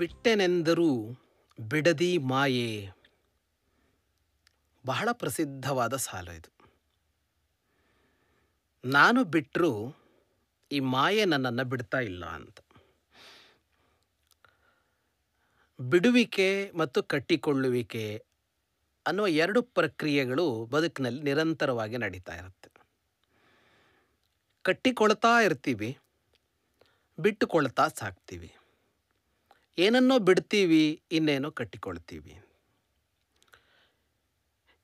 ಬಿಟ್ಟೆನೆಂದರೂ ಬಿಡದಿ ಮಾಯೆ ಬಹಳ ಪ್ರಸಿದ್ಧವಾದ ಸಾಲು ಇದು ನಾನು ಬಿಟ್ಟರೂ ಈ ಮಾಯೆ ನನ್ನನ್ನು ಬಿಡ್ತಾ ಇಲ್ಲ ಅಂತ ಬಿಡುವಿಕೆ ಮತ್ತು ಕಟ್ಟಿಕೊಳ್ಳುವಿಕೆ ಅನ್ನುವ ಎರಡು ಪ್ರಕ್ರಿಯೆಗಳು ಬದುಕಿನಲ್ಲಿ ನಿರಂತರವಾಗಿ ನಡೀತಾ ಇರುತ್ತೆ ಕಟ್ಟಿಕೊಳ್ತಾ ಇರ್ತೀವಿ ಬಿಟ್ಟುಕೊಳ್ತಾ ಸಾಕ್ತೀವಿ ಏನನ್ನೋ ಬಿಡ್ತೀವಿ ಇನ್ನೇನೋ ಕಟ್ಟಿಕೊಳ್ತೀವಿ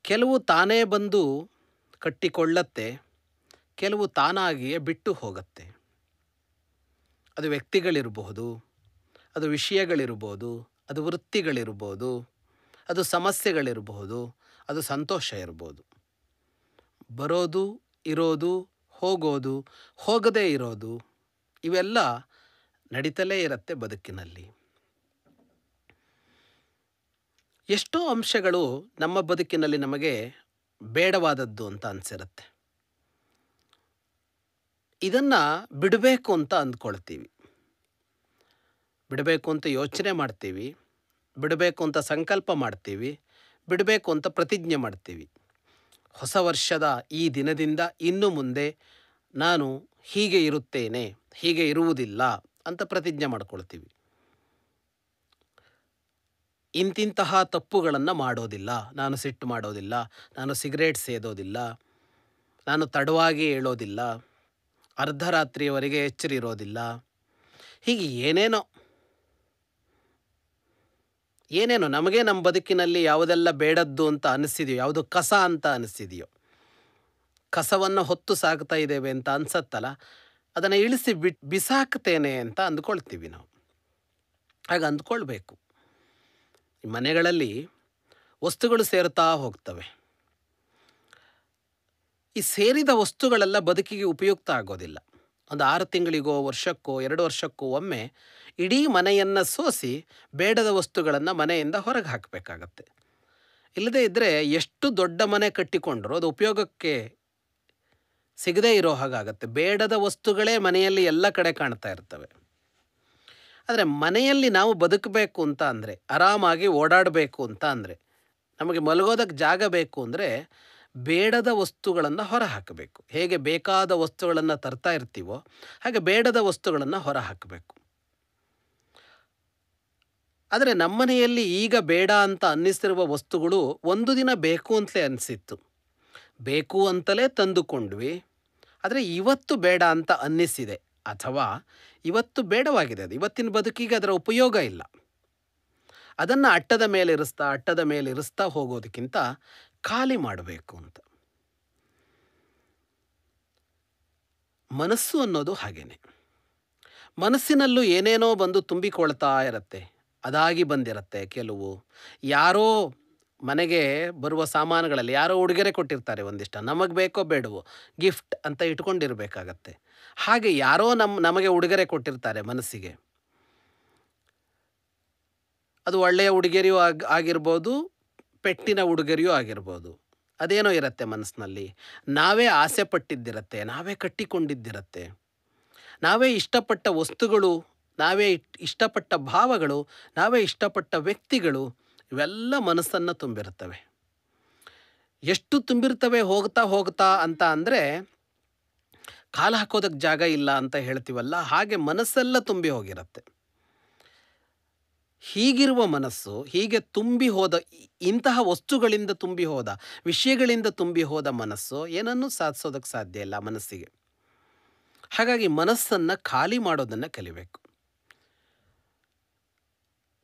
ಕೆಲವು ತಾನೇ ಬಂದು ಕಟ್ಟಿಕೊಳ್ಳತ್ತೆ ಕೆಲವು ತಾನಾಗಿಯೇ ಬಿಟ್ಟು ಹೋಗತ್ತೆ ಅದು ವ್ಯಕ್ತಿಗಳಿರಬಹುದು ಅದು ವಿಷಯಗಳಿರ್ಬೋದು ಅದು ವೃತ್ತಿಗಳಿರ್ಬೋದು ಅದು ಸಮಸ್ಯೆಗಳಿರಬಹುದು ಅದು ಸಂತೋಷ ಇರ್ಬೋದು ಬರೋದು ಇರೋದು ಹೋಗೋದು ಹೋಗದೇ ಇರೋದು ಇವೆಲ್ಲ ನಡೀತಲೇ ಇರುತ್ತೆ ಬದುಕಿನಲ್ಲಿ ಎಷ್ಟೋ ಅಂಶಗಳು ನಮ್ಮ ಬದುಕಿನಲ್ಲಿ ನಮಗೆ ಬೇಡವಾದದ್ದು ಅಂತ ಅನಿಸಿರುತ್ತೆ ಇದನ್ನು ಬಿಡಬೇಕು ಅಂತ ಅಂದ್ಕೊಳ್ತೀವಿ ಬಿಡಬೇಕು ಅಂತ ಯೋಚನೆ ಮಾಡ್ತೀವಿ ಬಿಡಬೇಕು ಅಂತ ಸಂಕಲ್ಪ ಮಾಡ್ತೀವಿ ಬಿಡಬೇಕು ಅಂತ ಪ್ರತಿಜ್ಞೆ ಮಾಡ್ತೀವಿ ಹೊಸ ವರ್ಷದ ಈ ದಿನದಿಂದ ಇನ್ನು ಮುಂದೆ ನಾನು ಹೀಗೆ ಇರುತ್ತೇನೆ ಹೀಗೆ ಇರುವುದಿಲ್ಲ ಅಂತ ಪ್ರತಿಜ್ಞೆ ಮಾಡ್ಕೊಳ್ತೀವಿ ಇಂತಿಂತಹ ತಪ್ಪುಗಳನ್ನು ಮಾಡೋದಿಲ್ಲ ನಾನು ಸಿಟ್ಟು ಮಾಡೋದಿಲ್ಲ ನಾನು ಸಿಗರೇಟ್ ಸೇದೋದಿಲ್ಲ ನಾನು ತಡವಾಗಿ ಏಳೋದಿಲ್ಲ ಅರ್ಧರಾತ್ರಿಯವರೆಗೆ ಎಚ್ಚರಿರೋದಿಲ್ಲ ಹೀಗೆ ಏನೇನೋ ಏನೇನೋ ನಮಗೆ ನಮ್ಮ ಬದುಕಿನಲ್ಲಿ ಯಾವುದೆಲ್ಲ ಬೇಡದ್ದು ಅಂತ ಅನಿಸ್ತಿದೆಯೋ ಯಾವುದು ಕಸ ಅಂತ ಅನ್ನಿಸ್ತಿದೆಯೋ ಕಸವನ್ನು ಹೊತ್ತು ಸಾಕ್ತಾ ಇದ್ದೇವೆ ಅಂತ ಅನಿಸತ್ತಲ್ಲ ಅದನ್ನು ಇಳಿಸಿ ಬಿಟ್ ಬಿಸಾಕ್ತೇನೆ ಅಂತ ಅಂದ್ಕೊಳ್ತೀವಿ ನಾವು ಹಾಗೆ ಅಂದ್ಕೊಳ್ಬೇಕು ಮನೆಗಳಲ್ಲಿ ವಸ್ತುಗಳು ಸೇರ್ತಾ ಹೋಗ್ತವೆ ಈ ಸೇರಿದ ವಸ್ತುಗಳೆಲ್ಲ ಬದುಕಿಗೆ ಉಪಯುಕ್ತ ಆಗೋದಿಲ್ಲ ಒಂದು ಆರು ತಿಂಗಳಿಗೋ ವರ್ಷಕ್ಕೋ ಎರಡು ವರ್ಷಕ್ಕೋ ಒಮ್ಮೆ ಇಡೀ ಮನೆಯನ್ನು ಸೋಸಿ ಬೇಡದ ವಸ್ತುಗಳನ್ನು ಮನೆಯಿಂದ ಹೊರಗೆ ಹಾಕಬೇಕಾಗತ್ತೆ ಇಲ್ಲದೇ ಇದ್ದರೆ ಎಷ್ಟು ದೊಡ್ಡ ಮನೆ ಕಟ್ಟಿಕೊಂಡರೂ ಅದು ಉಪಯೋಗಕ್ಕೆ ಸಿಗದೇ ಇರೋ ಹಾಗಾಗತ್ತೆ ಬೇಡದ ವಸ್ತುಗಳೇ ಮನೆಯಲ್ಲಿ ಎಲ್ಲ ಕಡೆ ಕಾಣ್ತಾ ಇರ್ತವೆ ಆದರೆ ಮನೆಯಲ್ಲಿ ನಾವು ಬದುಕಬೇಕು ಅಂತ ಅಂದರೆ ಆರಾಮಾಗಿ ಓಡಾಡಬೇಕು ಅಂತ ಅಂದರೆ ನಮಗೆ ಮಲಗೋದಕ್ಕೆ ಜಾಗ ಬೇಕು ಅಂದರೆ ಬೇಡದ ವಸ್ತುಗಳನ್ನು ಹೊರಹಾಕಬೇಕು ಹೇಗೆ ಬೇಕಾದ ವಸ್ತುಗಳನ್ನು ತರ್ತಾ ಇರ್ತೀವೋ ಹಾಗೆ ಬೇಡದ ವಸ್ತುಗಳನ್ನು ಹೊರಹಾಕಬೇಕು ಆದರೆ ನಮ್ಮನೆಯಲ್ಲಿ ಈಗ ಬೇಡ ಅಂತ ಅನ್ನಿಸ್ತಿರುವ ವಸ್ತುಗಳು ಒಂದು ದಿನ ಬೇಕು ಅಂತಲೇ ಅನಿಸಿತ್ತು ಬೇಕು ಅಂತಲೇ ತಂದುಕೊಂಡ್ವಿ ಆದರೆ ಇವತ್ತು ಬೇಡ ಅಂತ ಅನ್ನಿಸಿದೆ ಅಥವಾ ಇವತ್ತು ಬೇಡವಾಗಿದೆ ಅದು ಇವತ್ತಿನ ಬದುಕಿಗೆ ಅದರ ಉಪಯೋಗ ಇಲ್ಲ ಅದನ್ನು ಅಟ್ಟದ ಮೇಲೆ ಇರಿಸ್ತಾ ಅಟ್ಟದ ಮೇಲೆ ಇರಿಸ್ತಾ ಹೋಗೋದಕ್ಕಿಂತ ಖಾಲಿ ಮಾಡಬೇಕು ಅಂತ ಮನಸ್ಸು ಅನ್ನೋದು ಹಾಗೇನೆ ಮನಸ್ಸಿನಲ್ಲೂ ಏನೇನೋ ಬಂದು ತುಂಬಿಕೊಳ್ತಾ ಇರುತ್ತೆ ಅದಾಗಿ ಬಂದಿರತ್ತೆ ಕೆಲವು ಯಾರೋ ಮನೆಗೆ ಬರುವ ಸಾಮಾನುಗಳಲ್ಲಿ ಯಾರೋ ಉಡುಗೆರೆ ಕೊಟ್ಟಿರ್ತಾರೆ ಒಂದಿಷ್ಟ ನಮಗೆ ಬೇಕೋ ಬೇಡವೋ ಗಿಫ್ಟ್ ಅಂತ ಇಟ್ಕೊಂಡಿರಬೇಕಾಗತ್ತೆ ಹಾಗೆ ಯಾರೋ ನಮ್ಮ ನಮಗೆ ಉಡುಗೆರೆ ಕೊಟ್ಟಿರ್ತಾರೆ ಮನಸ್ಸಿಗೆ ಅದು ಒಳ್ಳೆಯ ಉಡುಗೆರೆಯೂ ಆಗಿ ಆಗಿರ್ಬೋದು ಪೆಟ್ಟಿನ ಉಡುಗೆರೆಯೂ ಆಗಿರ್ಬೋದು ಅದೇನೋ ಇರುತ್ತೆ ಮನಸ್ಸಿನಲ್ಲಿ ನಾವೇ ಆಸೆ ಪಟ್ಟಿದ್ದಿರತ್ತೆ ನಾವೇ ಕಟ್ಟಿಕೊಂಡಿದ್ದಿರತ್ತೆ ನಾವೇ ಇಷ್ಟಪಟ್ಟ ವಸ್ತುಗಳು ನಾವೇ ಇಷ್ಟಪಟ್ಟ ಭಾವಗಳು ನಾವೇ ಇಷ್ಟಪಟ್ಟ ವ್ಯಕ್ತಿಗಳು ಇವೆಲ್ಲ ಮನಸ್ಸನ್ನು ತುಂಬಿರ್ತವೆ ಎಷ್ಟು ತುಂಬಿರ್ತವೆ ಹೋಗ್ತಾ ಹೋಗ್ತಾ ಅಂತ ಅಂದರೆ ಕಾಲು ಹಾಕೋದಕ್ಕೆ ಜಾಗ ಇಲ್ಲ ಅಂತ ಹೇಳ್ತೀವಲ್ಲ ಹಾಗೆ ಮನಸ್ಸೆಲ್ಲ ತುಂಬಿ ಹೋಗಿರುತ್ತೆ ಹೀಗಿರುವ ಮನಸ್ಸು ಹೀಗೆ ತುಂಬಿ ಹೋದ ಇಂತಹ ವಸ್ತುಗಳಿಂದ ತುಂಬಿ ಹೋದ ವಿಷಯಗಳಿಂದ ತುಂಬಿ ಹೋದ ಮನಸ್ಸು ಏನನ್ನೂ ಸಾಧಿಸೋದಕ್ಕೆ ಸಾಧ್ಯ ಇಲ್ಲ ಮನಸ್ಸಿಗೆ ಹಾಗಾಗಿ ಮನಸ್ಸನ್ನು ಖಾಲಿ ಮಾಡೋದನ್ನು ಕಲಿಬೇಕು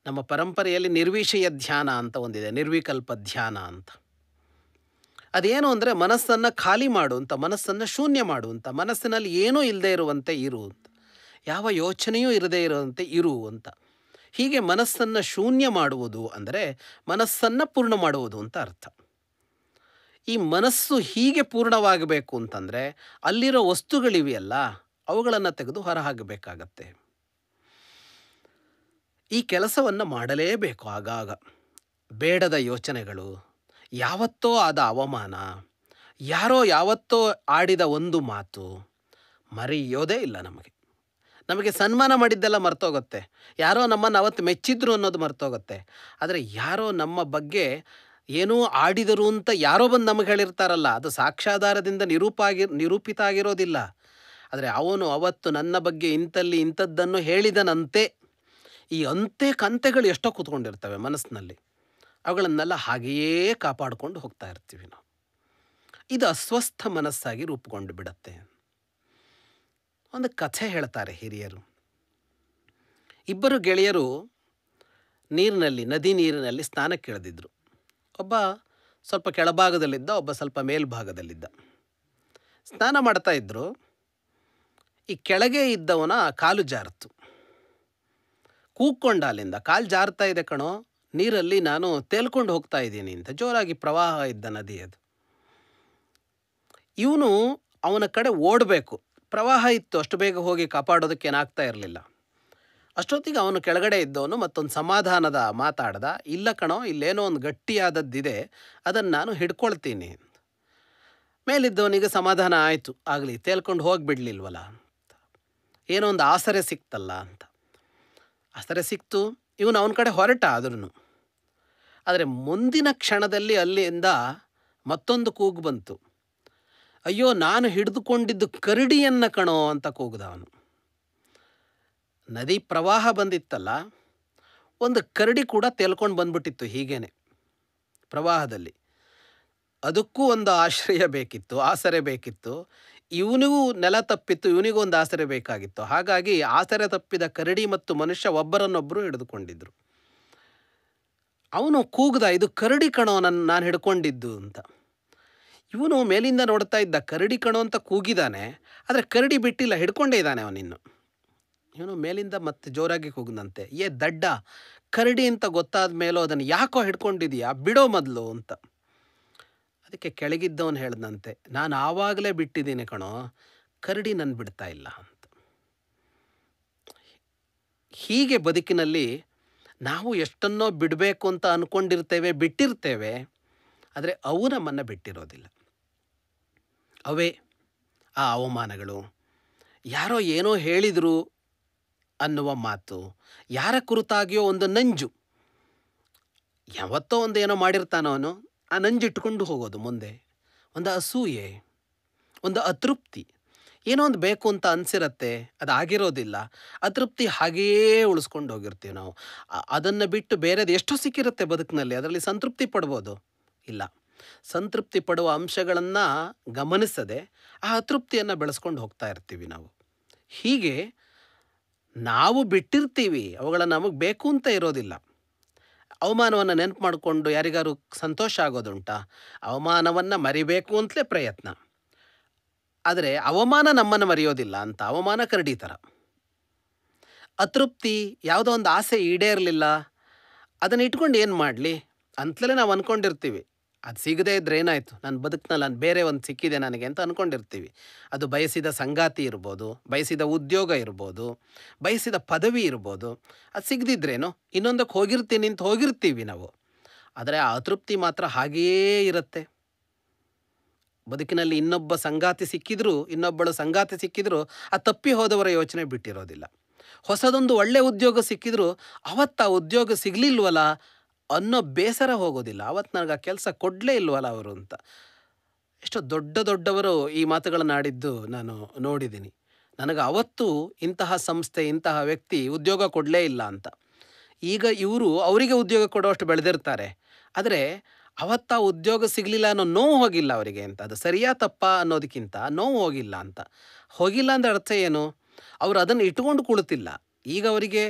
ನಮ್ಮ ಪರಂಪರೆಯಲ್ಲಿ ನಿರ್ವಿಷಯ ಧ್ಯಾನ ಅಂತ ಒಂದಿದೆ ನಿರ್ವಿಕಲ್ಪ ಧ್ಯಾನ ಅಂತ ಅದೇನು ಅಂದರೆ ಮನಸ್ಸನ್ನು ಖಾಲಿ ಮಾಡುವಂಥ ಮನಸ್ಸನ್ನು ಶೂನ್ಯ ಮಾಡುವಂಥ ಮನಸ್ಸಿನಲ್ಲಿ ಏನೂ ಇಲ್ಲದೆ ಇರುವಂತೆ ಇರು ಅಂತ ಯಾವ ಯೋಚನೆಯೂ ಇರದೇ ಇರುವಂತೆ ಇರು ಅಂತ ಹೀಗೆ ಮನಸ್ಸನ್ನು ಶೂನ್ಯ ಮಾಡುವುದು ಅಂದರೆ ಮನಸ್ಸನ್ನು ಪೂರ್ಣ ಮಾಡುವುದು ಅಂತ ಅರ್ಥ ಈ ಮನಸ್ಸು ಹೀಗೆ ಪೂರ್ಣವಾಗಬೇಕು ಅಂತಂದರೆ ಅಲ್ಲಿರೋ ವಸ್ತುಗಳಿವೆಯಲ್ಲ ಅವುಗಳನ್ನು ತೆಗೆದು ಹೊರಹಾಕಬೇಕಾಗತ್ತೆ ಈ ಕೆಲಸವನ್ನು ಮಾಡಲೇಬೇಕು ಆಗಾಗ ಬೇಡದ ಯೋಚನೆಗಳು ಯಾವತ್ತೋ ಆದ ಅವಮಾನ ಯಾರೋ ಯಾವತ್ತೋ ಆಡಿದ ಒಂದು ಮಾತು ಮರೆಯೋದೇ ಇಲ್ಲ ನಮಗೆ ನಮಗೆ ಸನ್ಮಾನ ಮಾಡಿದ್ದೆಲ್ಲ ಮರ್ತೋಗುತ್ತೆ ಯಾರೋ ನಮ್ಮನ್ನು ಅವತ್ತು ಮೆಚ್ಚಿದ್ರು ಅನ್ನೋದು ಮರ್ತೋಗುತ್ತೆ ಆದರೆ ಯಾರೋ ನಮ್ಮ ಬಗ್ಗೆ ಏನೂ ಆಡಿದರು ಅಂತ ಯಾರೋ ಬಂದು ನಮಗೆ ಹೇಳಿರ್ತಾರಲ್ಲ ಅದು ಸಾಕ್ಷಾಧಾರದಿಂದ ನಿರೂಪಾಗಿ ನಿರೂಪಿತ ಆಗಿರೋದಿಲ್ಲ ಆದರೆ ಅವನು ಅವತ್ತು ನನ್ನ ಬಗ್ಗೆ ಇಂಥಲ್ಲಿ ಇಂಥದ್ದನ್ನು ಹೇಳಿದನಂತೆ ಈ ಅಂತೆ ಕಂತೆಗಳು ಎಷ್ಟೋ ಕೂತ್ಕೊಂಡಿರ್ತವೆ ಮನಸ್ಸಿನಲ್ಲಿ ಅವುಗಳನ್ನೆಲ್ಲ ಹಾಗೆಯೇ ಕಾಪಾಡಿಕೊಂಡು ಹೋಗ್ತಾ ಇರ್ತೀವಿ ನಾವು ಇದು ಅಸ್ವಸ್ಥ ಮನಸ್ಸಾಗಿ ರೂಪುಗೊಂಡು ಬಿಡತ್ತೆ ಒಂದು ಕಥೆ ಹೇಳ್ತಾರೆ ಹಿರಿಯರು ಇಬ್ಬರು ಗೆಳೆಯರು ನೀರಿನಲ್ಲಿ ನದಿ ನೀರಿನಲ್ಲಿ ಸ್ನಾನಕ್ಕೆ ಇಳಿದಿದ್ರು ಒಬ್ಬ ಸ್ವಲ್ಪ ಕೆಳಭಾಗದಲ್ಲಿದ್ದ ಒಬ್ಬ ಸ್ವಲ್ಪ ಮೇಲ್ಭಾಗದಲ್ಲಿದ್ದ ಸ್ನಾನ ಮಾಡ್ತಾ ಇದ್ದರು ಈ ಕೆಳಗೆ ಇದ್ದವನ ಕಾಲು ಜಾರತ್ತು ಕೂಗ್ಕೊಂಡ ಅಲ್ಲಿಂದ ಕಾಲು ಜಾರ್ತಾ ಇದೆ ಕಣೋ ನೀರಲ್ಲಿ ನಾನು ತೇಲ್ಕೊಂಡು ಹೋಗ್ತಾ ಇದ್ದೀನಿ ಅಂತ ಜೋರಾಗಿ ಪ್ರವಾಹ ಇದ್ದ ನದಿ ಅದು ಇವನು ಅವನ ಕಡೆ ಓಡಬೇಕು ಪ್ರವಾಹ ಇತ್ತು ಅಷ್ಟು ಬೇಗ ಹೋಗಿ ಕಾಪಾಡೋದಕ್ಕೆ ಏನಾಗ್ತಾ ಇರಲಿಲ್ಲ ಅಷ್ಟೊತ್ತಿಗೆ ಅವನು ಕೆಳಗಡೆ ಇದ್ದವನು ಮತ್ತೊಂದು ಸಮಾಧಾನದ ಮಾತಾಡ್ದ ಇಲ್ಲ ಕಣೋ ಇಲ್ಲೇನೋ ಒಂದು ಗಟ್ಟಿಯಾದದ್ದಿದೆ ಅದನ್ನು ನಾನು ಹಿಡ್ಕೊಳ್ತೀನಿ ಮೇಲಿದ್ದವನಿಗೆ ಸಮಾಧಾನ ಆಯಿತು ಆಗಲಿ ತೇಲ್ಕೊಂಡು ಹೋಗಿಬಿಡ್ಲಿಲ್ವಲ್ಲ ಏನೋ ಒಂದು ಆಸರೆ ಸಿಕ್ತಲ್ಲ ಅಂತ ಅಷ್ಟರೇ ಸಿಕ್ತು ಇವನು ಅವನ ಕಡೆ ಹೊರಟ ಆದ್ರೂ ಆದರೆ ಮುಂದಿನ ಕ್ಷಣದಲ್ಲಿ ಅಲ್ಲಿಂದ ಮತ್ತೊಂದು ಕೂಗು ಬಂತು ಅಯ್ಯೋ ನಾನು ಹಿಡಿದುಕೊಂಡಿದ್ದು ಕರಡಿಯನ್ನು ಕಣೋ ಅಂತ ಕೂಗ್ದ ಅವನು ನದಿ ಪ್ರವಾಹ ಬಂದಿತ್ತಲ್ಲ ಒಂದು ಕರಡಿ ಕೂಡ ತೆಲ್ಕೊಂಡು ಬಂದ್ಬಿಟ್ಟಿತ್ತು ಹೀಗೇನೆ ಪ್ರವಾಹದಲ್ಲಿ ಅದಕ್ಕೂ ಒಂದು ಆಶ್ರಯ ಬೇಕಿತ್ತು ಆಸರೆ ಬೇಕಿತ್ತು ಇವನಿಗೂ ನೆಲ ತಪ್ಪಿತ್ತು ಇವನಿಗೂ ಒಂದು ಆಸರೆ ಬೇಕಾಗಿತ್ತು ಹಾಗಾಗಿ ಆಸರೆ ತಪ್ಪಿದ ಕರಡಿ ಮತ್ತು ಮನುಷ್ಯ ಒಬ್ಬರನ್ನೊಬ್ಬರು ಹಿಡಿದುಕೊಂಡಿದ್ದರು ಅವನು ಕೂಗ್ದ ಇದು ಕರಡಿ ಕಣೋ ನನ್ನ ನಾನು ಹಿಡ್ಕೊಂಡಿದ್ದು ಅಂತ ಇವನು ಮೇಲಿಂದ ನೋಡ್ತಾ ಇದ್ದ ಕರಡಿ ಕಣೋ ಅಂತ ಕೂಗಿದ್ದಾನೆ ಆದರೆ ಕರಡಿ ಬಿಟ್ಟಿಲ್ಲ ಹಿಡ್ಕೊಂಡೇ ಇದ್ದಾನೆ ಅವನಿನ್ನು ಇವನು ಮೇಲಿಂದ ಮತ್ತೆ ಜೋರಾಗಿ ಕೂಗ್ದಂತೆ ಏ ದಡ್ಡ ಕರಡಿ ಅಂತ ಗೊತ್ತಾದ ಮೇಲೂ ಅದನ್ನು ಯಾಕೋ ಹಿಡ್ಕೊಂಡಿದೀಯಾ ಬಿಡೋ ಮೊದಲು ಅಂತ ಅದಕ್ಕೆ ಕೆಳಗಿದ್ದವನು ಹೇಳ್ದಂತೆ ನಾನು ಆವಾಗಲೇ ಬಿಟ್ಟಿದ್ದೀನಿ ಕಣೋ ಕರಡಿ ನನ್ನ ಬಿಡ್ತಾ ಇಲ್ಲ ಅಂತ ಹೀಗೆ ಬದುಕಿನಲ್ಲಿ ನಾವು ಎಷ್ಟನ್ನೋ ಬಿಡಬೇಕು ಅಂತ ಅಂದ್ಕೊಂಡಿರ್ತೇವೆ ಬಿಟ್ಟಿರ್ತೇವೆ ಆದರೆ ಅವು ನಮ್ಮನ್ನು ಬಿಟ್ಟಿರೋದಿಲ್ಲ ಅವೇ ಆ ಅವಮಾನಗಳು ಯಾರೋ ಏನೋ ಹೇಳಿದರು ಅನ್ನುವ ಮಾತು ಯಾರ ಕುರಿತಾಗಿಯೋ ಒಂದು ನಂಜು ಯಾವತ್ತೋ ಒಂದು ಏನೋ ಮಾಡಿರ್ತಾನೋ ಅವನು ಆ ನಂಜಿಟ್ಕೊಂಡು ಹೋಗೋದು ಮುಂದೆ ಒಂದು ಅಸೂಯೆ ಒಂದು ಅತೃಪ್ತಿ ಏನೋ ಒಂದು ಬೇಕು ಅಂತ ಅನಿಸಿರತ್ತೆ ಅದು ಆಗಿರೋದಿಲ್ಲ ಅತೃಪ್ತಿ ಹಾಗೆಯೇ ಉಳಿಸ್ಕೊಂಡು ಹೋಗಿರ್ತೀವಿ ನಾವು ಅದನ್ನು ಬಿಟ್ಟು ಬೇರೆದು ಎಷ್ಟು ಸಿಕ್ಕಿರುತ್ತೆ ಬದುಕಿನಲ್ಲಿ ಅದರಲ್ಲಿ ಸಂತೃಪ್ತಿ ಪಡ್ಬೋದು ಇಲ್ಲ ಸಂತೃಪ್ತಿ ಪಡುವ ಅಂಶಗಳನ್ನು ಗಮನಿಸದೆ ಆ ಅತೃಪ್ತಿಯನ್ನು ಬೆಳೆಸ್ಕೊಂಡು ಹೋಗ್ತಾ ಇರ್ತೀವಿ ನಾವು ಹೀಗೆ ನಾವು ಬಿಟ್ಟಿರ್ತೀವಿ ಅವುಗಳ ನಮಗೆ ಬೇಕು ಅಂತ ಇರೋದಿಲ್ಲ ಅವಮಾನವನ್ನು ನೆನಪು ಮಾಡಿಕೊಂಡು ಯಾರಿಗಾರು ಸಂತೋಷ ಆಗೋದುಂಟಾ ಅವಮಾನವನ್ನು ಮರಿಬೇಕು ಅಂತಲೇ ಪ್ರಯತ್ನ ಆದರೆ ಅವಮಾನ ನಮ್ಮನ್ನು ಮರೆಯೋದಿಲ್ಲ ಅಂತ ಅವಮಾನ ಕರಡಿ ಅತೃಪ್ತಿ ಯಾವುದೋ ಒಂದು ಆಸೆ ಈಡೇರಲಿಲ್ಲ ಅದನ್ನು ಇಟ್ಕೊಂಡು ಏನು ಮಾಡಲಿ ಅಂತಲೇ ನಾವು ಅಂದ್ಕೊಂಡಿರ್ತೀವಿ ಅದು ಸಿಗದೇ ಇದ್ದರೆ ಏನಾಯಿತು ನನ್ನ ಬದುಕಿನಲ್ಲಿ ನಾನು ಬೇರೆ ಒಂದು ಸಿಕ್ಕಿದೆ ನನಗೆ ಅಂತ ಅಂದ್ಕೊಂಡಿರ್ತೀವಿ ಅದು ಬಯಸಿದ ಸಂಗಾತಿ ಇರ್ಬೋದು ಬಯಸಿದ ಉದ್ಯೋಗ ಇರ್ಬೋದು ಬಯಸಿದ ಪದವಿ ಇರ್ಬೋದು ಅದು ಸಿಗದಿದ್ರೇನು ಇನ್ನೊಂದಕ್ಕೆ ಹೋಗಿರ್ತೀನಿ ಅಂತ ಹೋಗಿರ್ತೀವಿ ನಾವು ಆದರೆ ಆ ಅತೃಪ್ತಿ ಮಾತ್ರ ಹಾಗೆಯೇ ಇರುತ್ತೆ ಬದುಕಿನಲ್ಲಿ ಇನ್ನೊಬ್ಬ ಸಂಗಾತಿ ಸಿಕ್ಕಿದ್ರೂ ಇನ್ನೊಬ್ಬಳು ಸಂಗಾತಿ ಸಿಕ್ಕಿದ್ರೂ ಆ ತಪ್ಪಿ ಹೋದವರ ಯೋಚನೆ ಬಿಟ್ಟಿರೋದಿಲ್ಲ ಹೊಸದೊಂದು ಒಳ್ಳೆಯ ಉದ್ಯೋಗ ಸಿಕ್ಕಿದ್ರು ಅವತ್ತು ಆ ಉದ್ಯೋಗ ಸಿಗಲಿಲ್ವಲ್ಲ ಅನ್ನೋ ಬೇಸರ ಹೋಗೋದಿಲ್ಲ ಅವತ್ತು ನನಗೆ ಆ ಕೆಲಸ ಕೊಡಲೇ ಇಲ್ವಲ್ಲ ಅವರು ಅಂತ ಎಷ್ಟೋ ದೊಡ್ಡ ದೊಡ್ಡವರು ಈ ಮಾತುಗಳನ್ನು ಆಡಿದ್ದು ನಾನು ನೋಡಿದ್ದೀನಿ ನನಗೆ ಅವತ್ತು ಇಂತಹ ಸಂಸ್ಥೆ ಇಂತಹ ವ್ಯಕ್ತಿ ಉದ್ಯೋಗ ಕೊಡಲೇ ಇಲ್ಲ ಅಂತ ಈಗ ಇವರು ಅವರಿಗೆ ಉದ್ಯೋಗ ಕೊಡೋಷ್ಟು ಬೆಳೆದಿರ್ತಾರೆ ಆದರೆ ಅವತ್ತ ಉದ್ಯೋಗ ಸಿಗಲಿಲ್ಲ ಅನ್ನೋ ನೋವು ಹೋಗಿಲ್ಲ ಅವರಿಗೆ ಅಂತ ಅದು ಸರಿಯಾ ತಪ್ಪ ಅನ್ನೋದಕ್ಕಿಂತ ನೋವು ಹೋಗಿಲ್ಲ ಅಂತ ಹೋಗಿಲ್ಲ ಅಂದರೆ ಅರ್ಥ ಏನು ಅವರು ಅದನ್ನು ಇಟ್ಕೊಂಡು ಕುಳಿತಿಲ್ಲ ಈಗ ಅವರಿಗೆ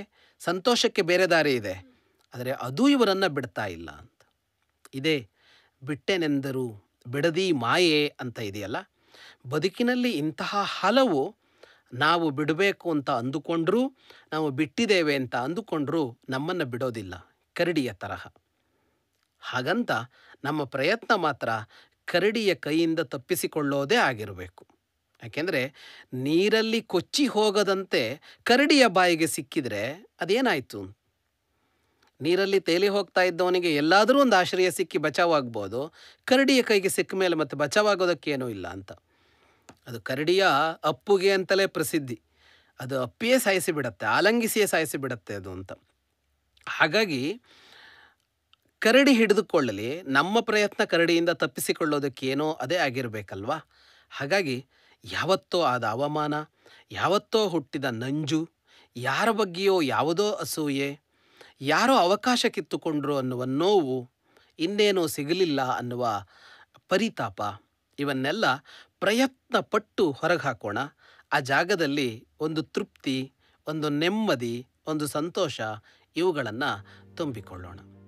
ಸಂತೋಷಕ್ಕೆ ಬೇರೆ ದಾರಿ ಇದೆ ಆದರೆ ಅದು ಇವರನ್ನು ಬಿಡ್ತಾ ಇಲ್ಲ ಅಂತ ಇದೇ ಬಿಟ್ಟೆನೆಂದರು ಬಿಡದಿ ಮಾಯೆ ಅಂತ ಇದೆಯಲ್ಲ ಬದುಕಿನಲ್ಲಿ ಇಂತಹ ಹಲವು ನಾವು ಬಿಡಬೇಕು ಅಂತ ಅಂದುಕೊಂಡರೂ ನಾವು ಬಿಟ್ಟಿದ್ದೇವೆ ಅಂತ ಅಂದುಕೊಂಡರೂ ನಮ್ಮನ್ನು ಬಿಡೋದಿಲ್ಲ ಕರಡಿಯ ತರಹ ಹಾಗಂತ ನಮ್ಮ ಪ್ರಯತ್ನ ಮಾತ್ರ ಕರಡಿಯ ಕೈಯಿಂದ ತಪ್ಪಿಸಿಕೊಳ್ಳೋದೇ ಆಗಿರಬೇಕು ಯಾಕೆಂದರೆ ನೀರಲ್ಲಿ ಕೊಚ್ಚಿ ಹೋಗದಂತೆ ಕರಡಿಯ ಬಾಯಿಗೆ ಸಿಕ್ಕಿದರೆ ಅದೇನಾಯಿತು ಅಂತ ನೀರಲ್ಲಿ ತೇಲಿ ಹೋಗ್ತಾ ಇದ್ದವನಿಗೆ ಎಲ್ಲಾದರೂ ಒಂದು ಆಶ್ರಯ ಸಿಕ್ಕಿ ಬಚಾವಾಗ್ಬೋದು ಕರಡಿಯ ಕೈಗೆ ಸಿಕ್ಕ ಮೇಲೆ ಮತ್ತೆ ಬಚಾವಾಗೋದಕ್ಕೇನೂ ಇಲ್ಲ ಅಂತ ಅದು ಕರಡಿಯ ಅಪ್ಪುಗೆ ಅಂತಲೇ ಪ್ರಸಿದ್ಧಿ ಅದು ಅಪ್ಪಿಯೇ ಸಾಯಿಸಿ ಬಿಡತ್ತೆ ಆಲಂಗಿಸಿಯೇ ಸಾಯಿಸಿ ಬಿಡತ್ತೆ ಅದು ಅಂತ ಹಾಗಾಗಿ ಕರಡಿ ಹಿಡಿದುಕೊಳ್ಳಲಿ ನಮ್ಮ ಪ್ರಯತ್ನ ಕರಡಿಯಿಂದ ತಪ್ಪಿಸಿಕೊಳ್ಳೋದಕ್ಕೇನೋ ಅದೇ ಆಗಿರಬೇಕಲ್ವಾ ಹಾಗಾಗಿ ಯಾವತ್ತೋ ಆದ ಅವಮಾನ ಯಾವತ್ತೋ ಹುಟ್ಟಿದ ನಂಜು ಯಾರ ಬಗ್ಗೆಯೋ ಯಾವುದೋ ಅಸೂಯೆ ಯಾರೋ ಅವಕಾಶ ಕಿತ್ತುಕೊಂಡ್ರು ಅನ್ನುವ ನೋವು ಇನ್ನೇನೋ ಸಿಗಲಿಲ್ಲ ಅನ್ನುವ ಪರಿತಾಪ ಇವನ್ನೆಲ್ಲ ಪ್ರಯತ್ನ ಪಟ್ಟು ಹೊರಗೆ ಹಾಕೋಣ ಆ ಜಾಗದಲ್ಲಿ ಒಂದು ತೃಪ್ತಿ ಒಂದು ನೆಮ್ಮದಿ ಒಂದು ಸಂತೋಷ ಇವುಗಳನ್ನು ತುಂಬಿಕೊಳ್ಳೋಣ